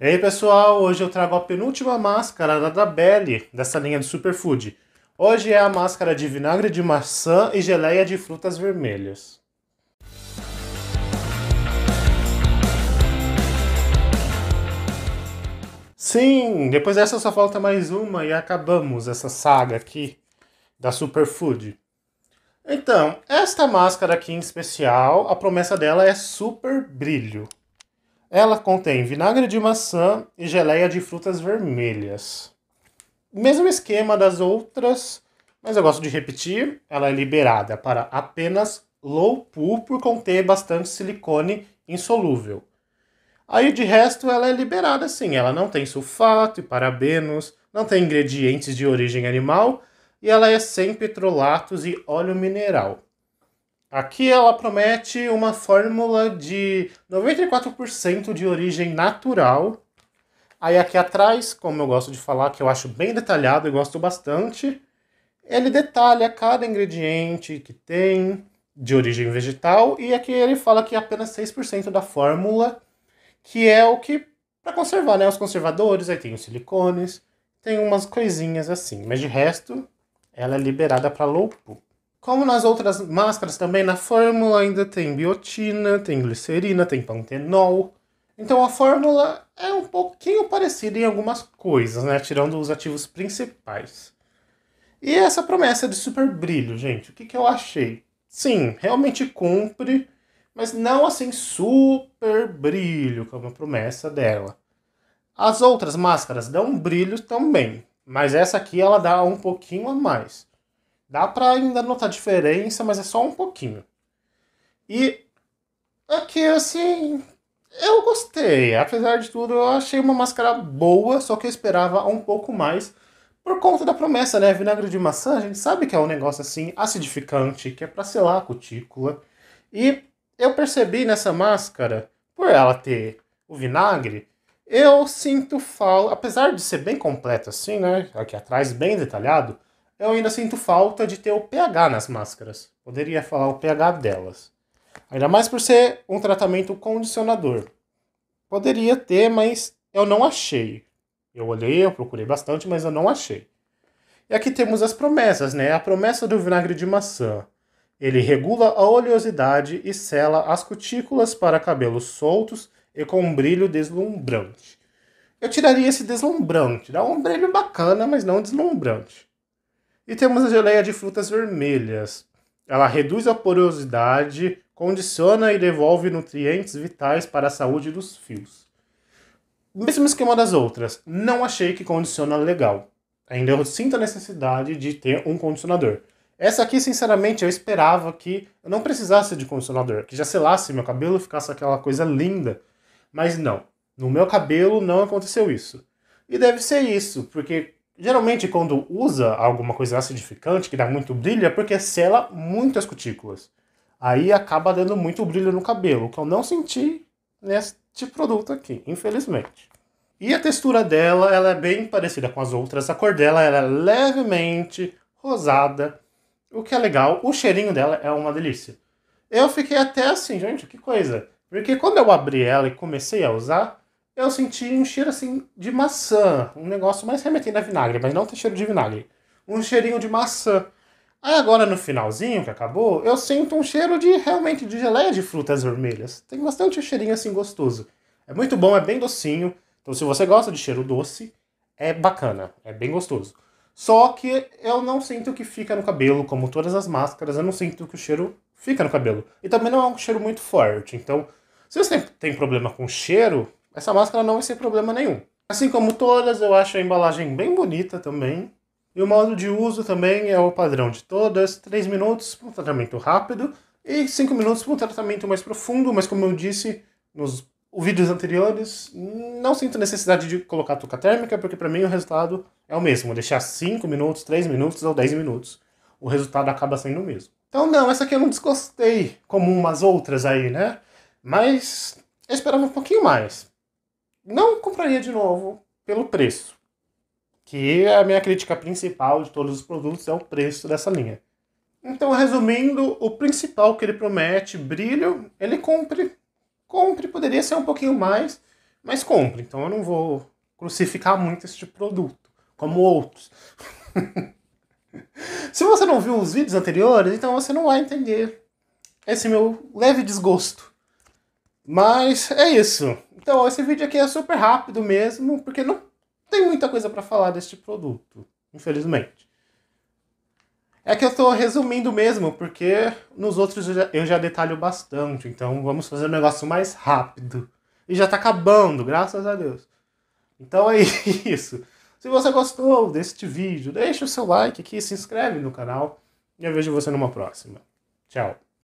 E aí pessoal, hoje eu trago a penúltima máscara da da Belly, dessa linha de Superfood. Hoje é a máscara de vinagre de maçã e geleia de frutas vermelhas. Sim, depois dessa só falta mais uma e acabamos essa saga aqui da Superfood. Então, esta máscara aqui em especial, a promessa dela é super brilho. Ela contém vinagre de maçã e geleia de frutas vermelhas. Mesmo esquema das outras, mas eu gosto de repetir, ela é liberada para apenas low pool por conter bastante silicone insolúvel. Aí de resto ela é liberada sim, ela não tem sulfato e parabenos, não tem ingredientes de origem animal e ela é sem petrolatos e óleo mineral. Aqui ela promete uma fórmula de 94% de origem natural. Aí aqui atrás, como eu gosto de falar, que eu acho bem detalhado e gosto bastante, ele detalha cada ingrediente que tem de origem vegetal e aqui ele fala que é apenas 6% da fórmula, que é o que para conservar, né, os conservadores, aí tem os silicones, tem umas coisinhas assim, mas de resto ela é liberada para pool. Como nas outras máscaras também, na fórmula ainda tem biotina, tem glicerina, tem pantenol. Então a fórmula é um pouquinho parecida em algumas coisas, né? Tirando os ativos principais. E essa promessa de super brilho, gente, o que, que eu achei? Sim, realmente cumpre, mas não assim super brilho, como a promessa dela. As outras máscaras dão um brilho também, mas essa aqui ela dá um pouquinho a mais. Dá para ainda notar diferença, mas é só um pouquinho. E aqui, assim, eu gostei. Apesar de tudo, eu achei uma máscara boa, só que eu esperava um pouco mais por conta da promessa, né? Vinagre de maçã, a gente sabe que é um negócio assim acidificante, que é para selar a cutícula. E eu percebi nessa máscara, por ela ter o vinagre, eu sinto falta, apesar de ser bem completo assim, né? Aqui atrás, bem detalhado, eu ainda sinto falta de ter o pH nas máscaras. Poderia falar o pH delas. Ainda mais por ser um tratamento condicionador. Poderia ter, mas eu não achei. Eu olhei, eu procurei bastante, mas eu não achei. E aqui temos as promessas, né? A promessa do vinagre de maçã. Ele regula a oleosidade e sela as cutículas para cabelos soltos e com um brilho deslumbrante. Eu tiraria esse deslumbrante, dá um brilho bacana, mas não deslumbrante. E temos a geleia de frutas vermelhas. Ela reduz a porosidade, condiciona e devolve nutrientes vitais para a saúde dos fios. Mesmo esquema das outras, não achei que condiciona legal. Ainda eu sinto a necessidade de ter um condicionador. Essa aqui, sinceramente, eu esperava que eu não precisasse de condicionador, que já selasse meu cabelo e ficasse aquela coisa linda. Mas não, no meu cabelo não aconteceu isso. E deve ser isso, porque Geralmente, quando usa alguma coisa acidificante que dá muito brilho, é porque sela muito as cutículas. Aí acaba dando muito brilho no cabelo, que eu não senti neste produto aqui, infelizmente. E a textura dela, ela é bem parecida com as outras. A cor dela é levemente rosada, o que é legal. O cheirinho dela é uma delícia. Eu fiquei até assim, gente, que coisa. Porque quando eu abri ela e comecei a usar, eu senti um cheiro assim de maçã, um negócio mais remetendo a vinagre, mas não tem cheiro de vinagre. Um cheirinho de maçã. Aí agora no finalzinho, que acabou, eu sinto um cheiro de realmente de geleia de frutas vermelhas. Tem bastante cheirinho assim gostoso. É muito bom, é bem docinho. Então se você gosta de cheiro doce, é bacana, é bem gostoso. Só que eu não sinto que fica no cabelo, como todas as máscaras, eu não sinto que o cheiro fica no cabelo. E também não é um cheiro muito forte. Então, se você tem problema com cheiro, essa máscara não vai ser problema nenhum. Assim como todas, eu acho a embalagem bem bonita também. E o modo de uso também é o padrão de todas: 3 minutos para um tratamento rápido e 5 minutos para um tratamento mais profundo, mas como eu disse nos vídeos anteriores, não sinto necessidade de colocar touca térmica, porque para mim o resultado é o mesmo: deixar 5 minutos, 3 minutos ou 10 minutos. O resultado acaba sendo o mesmo. Então, não, essa aqui eu não desgostei, como umas outras aí, né? Mas eu esperava um pouquinho mais não compraria de novo pelo preço. Que é a minha crítica principal de todos os produtos é o preço dessa linha. Então, resumindo, o principal que ele promete, brilho, ele compre. Compre, poderia ser um pouquinho mais, mas compre. Então eu não vou crucificar muito este produto, como outros. Se você não viu os vídeos anteriores, então você não vai entender esse meu leve desgosto. Mas é isso. Então, esse vídeo aqui é super rápido mesmo, porque não tem muita coisa para falar deste produto, infelizmente. É que eu estou resumindo mesmo, porque nos outros eu já, eu já, detalho bastante, então vamos fazer um negócio mais rápido. E já está acabando, graças a Deus. Então é isso. Se você gostou deste vídeo, deixa o seu like aqui, se inscreve no canal e eu vejo você numa próxima. Tchau.